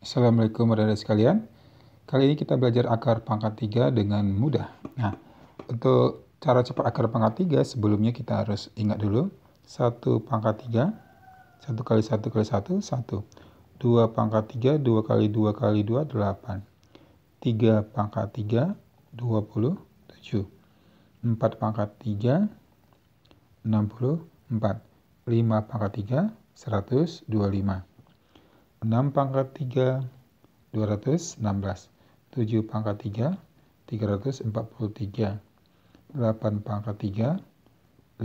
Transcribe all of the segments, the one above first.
Assalamualaikum warahmatullahi sekalian. Kali ini kita belajar akar pangkat 3 dengan mudah. Nah, untuk cara cepat akar pangkat 3 sebelumnya kita harus ingat dulu 1 pangkat 3 1 kali 1 kali 1 1 2 pangkat 3 2 kali 2 kali 2 8 3 pangkat 3 27 4 pangkat 3 64 5 pangkat 3 125 6 pangkat 3 216 7 pangkat 3 343 8 pangkat 3 512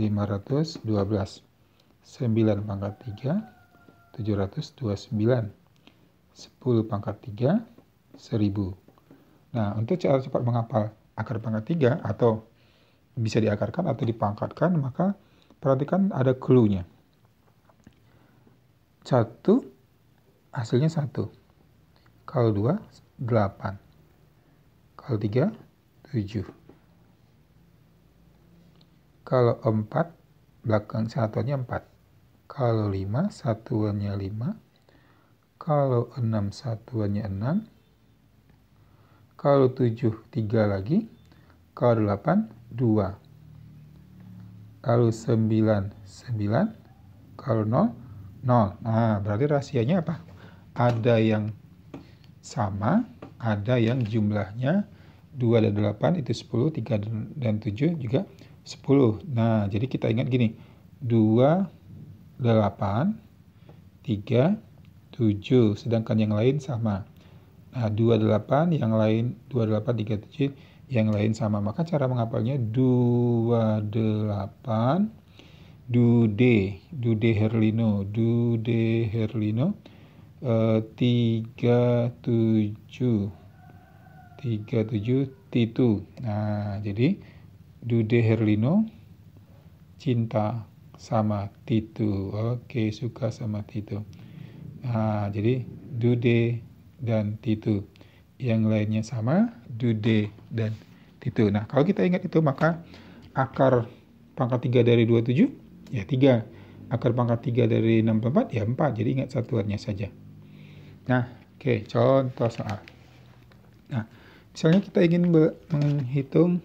9 pangkat 3 729 10 pangkat 3 1000 Nah untuk cara cepat menghafal akar pangkat 3 atau bisa diakarkan atau dipangkatkan maka perhatikan ada clue-nya hasilnya 1. Kalau 2, 8. Kalau 3, 7. Kalau 4, belakang satuannya 4. Kalau 5, satuannya 5. Kalau 6, satuannya 6. Kalau 7, 3 lagi. Kalau 8, 2. Kalau 9, 9. Kalau 0, 0. Nah, berarti rahasianya apa? ada yang sama, ada yang jumlahnya 2 dan 8 itu 10, 3 dan 7 juga 10. Nah, jadi kita ingat gini, 2, 8, 3, 7, sedangkan yang lain sama. Nah, 2, 8, yang lain 2, 8, 3, 7, yang lain sama. Maka cara menghafalnya 8, Dude, Dude Herlino, Dude Herlino, Eh, tiga tujuh tiga tujuh Titu nah jadi Dude Herlino cinta sama Titu oke suka sama Titu nah jadi Dude dan Titu yang lainnya sama Dude dan Titu nah kalau kita ingat itu maka akar pangkat tiga dari dua tujuh ya tiga akar pangkat tiga dari enam empat ya empat jadi ingat satuannya saja Nah, oke, contoh soal. Nah, misalnya kita ingin menghitung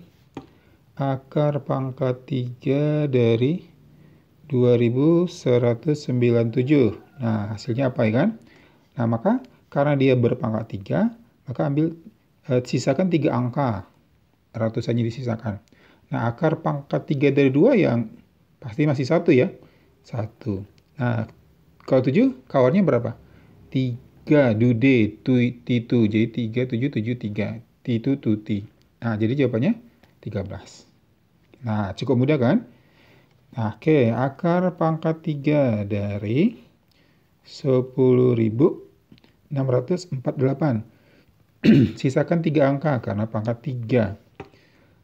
akar pangkat 3 dari 2197. Nah, hasilnya apa ya kan? Nah, maka karena dia berpangkat 3, maka ambil eh, sisakan 3 angka. Ratusannya disisakan. Nah, akar pangkat 3 dari 2 yang pasti masih satu ya. 1. Nah, kalau 7 kawannya berapa? 3 3 dude t titu jadi 3773 T2 tu t nah jadi jawabannya tiga belas nah cukup mudah kan nah, oke okay. akar pangkat tiga dari sepuluh ribu enam ratus empat delapan sisakan tiga angka karena pangkat tiga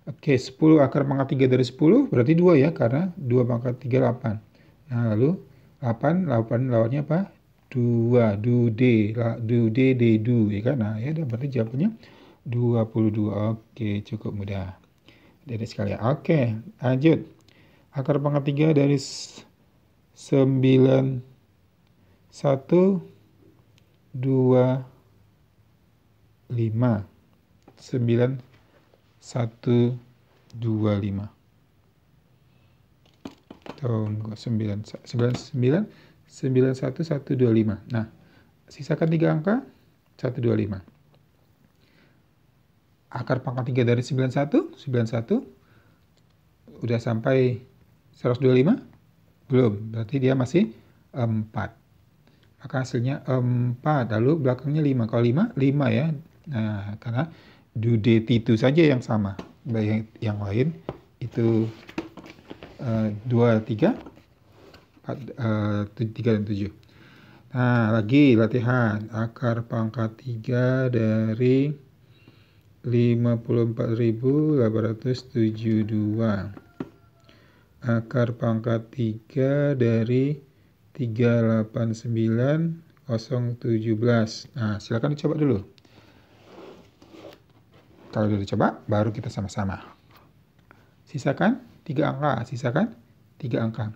Oke, okay, 10 akar pangkat tiga dari sepuluh berarti dua ya, karena dua pangkat tiga delapan Nah, lalu 8, 8 lawannya apa? dua do de la, do de de do eh, kan? ya kan nah ya berarti jawabannya 22 oke cukup mudah dari sekali oke lanjut akar pangkat 3 dari 9 1 dua lima sembilan satu dua lima tunggu sembilan sembilan sembilan 91125. Nah, sisakan tiga angka, 125. Akar pangkat 3 dari 91, 91, udah sampai 125? Belum, berarti dia masih 4. Maka hasilnya 4, lalu belakangnya 5. Kalau 5, 5 ya. Nah, karena due itu saja yang sama. Yang, yang lain itu uh, 2, 3, 3 eh, dan 7. Nah, lagi latihan akar pangkat 3 dari 54.872 akar pangkat 3 dari 389017. Nah, silakan dicoba dulu. Kalau sudah dicoba, baru kita sama-sama. Sisakan 3 angka, sisakan 3 angka.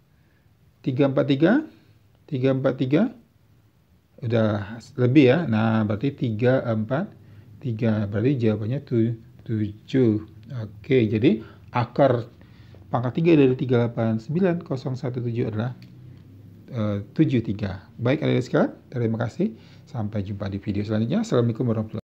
tiga tiga tiga empat empat tiga udah lebih ya nah berarti tiga empat tiga berarti jawabannya tujuh oke jadi akar pangkat tiga dari tiga delapan sembilan satu tujuh adalah eh, tujuh tiga baik adik-adik sekalian terima kasih sampai jumpa di video selanjutnya assalamualaikum warahmatullahi